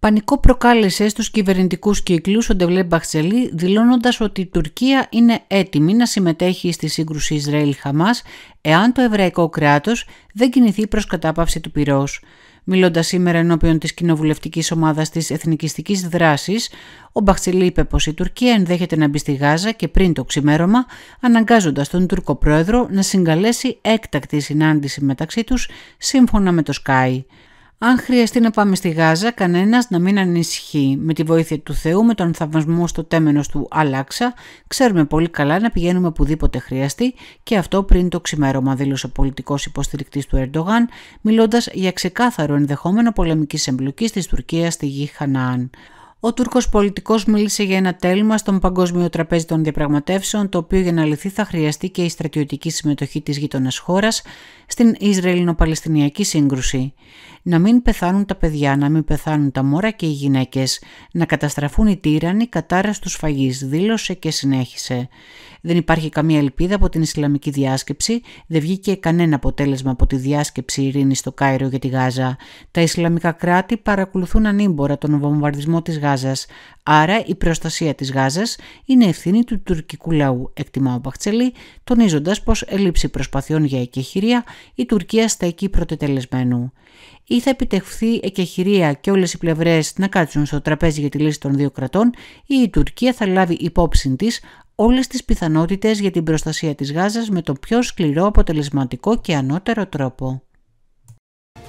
Πανικό προκάλεσε στους κυβερνητικούς κύκλους ο Ντεβλέ Μπαχτσελή δηλώνοντας ότι η Τουρκία είναι έτοιμη να συμμετέχει στη σύγκρουση Ισραήλ-Χαμά, εάν το εβραϊκό κράτος δεν κινηθεί προς κατάπαυση του πυρός. Μιλώντας σήμερα ενώπιον της κοινοβουλευτικής ομάδας της Εθνικιστικής Δράσης, ο Μπαχτσελή είπε πως η Τουρκία ενδέχεται να μπει στη Γάζα και πριν το ξημέρωμα, αναγκάζοντας τον Τούρκο πρόεδρο να συγκαλέσει έκτακτη συνάντηση μεταξύ τους σύμφωνα με το σκάι. Αν χρειαστεί να πάμε στη Γάζα, κανένας να μην ανησυχεί. Με τη βοήθεια του Θεού, με τον θαυμασμό στο τέμενος του Αλάξα, ξέρουμε πολύ καλά να πηγαίνουμε οπουδήποτε χρειαστεί και αυτό πριν το ξημέρωμα, δήλωσε ο πολιτικός υποστηρικτής του Ερντογάν, μιλώντας για ξεκάθαρο ενδεχόμενο πολεμικής εμπλοκής της Τουρκίας στη γη Χαναάν». Ο Τούρκος πολιτικός μίλησε για ένα τέλμα στον παγκόσμιο τραπέζι των διαπραγματεύσεων, το οποίο για να λυθεί θα χρειαστεί και η στρατιωτική συμμετοχή της γείτονας χώρας στην Ισραηλινο-Παλαιστινιακή σύγκρουση. Να μην πεθάνουν τα παιδιά, να μην πεθάνουν τα μόρα και οι γυναίκες, να καταστραφούν οι τύρανοι κατάρα του σφαγής, δήλωσε και συνέχισε. Δεν υπάρχει καμία ελπίδα από την Ισλαμική διάσκεψη, δεν βγήκε κανένα αποτέλεσμα από τη διάσκεψη ειρήνης στο Κάιρο για τη Γάζα. Τα Ισλαμικά κράτη παρακολουθούν ανήμπορα τον βομβαρδισμό της άρα η προστασία της Γάζας είναι ευθύνη του τουρκικού λαού, εκτιμά ο Μπαχτσελή, τονίζοντας πως έλλειψη προσπαθειών για εκεχηρία η Τουρκία στέκει πρωτετελεσμένου. Ή θα επιτευχθεί εκεχηρία και όλες οι πλευρές να κάτσουν στο τραπέζι για τη λύση των δύο κρατών ή η Τουρκία θα λάβει υπόψη της όλες τις πιθανότητες για την προστασία της Γάζας με τον πιο σκληρό, αποτελεσματικό και ανώτερο τρόπο.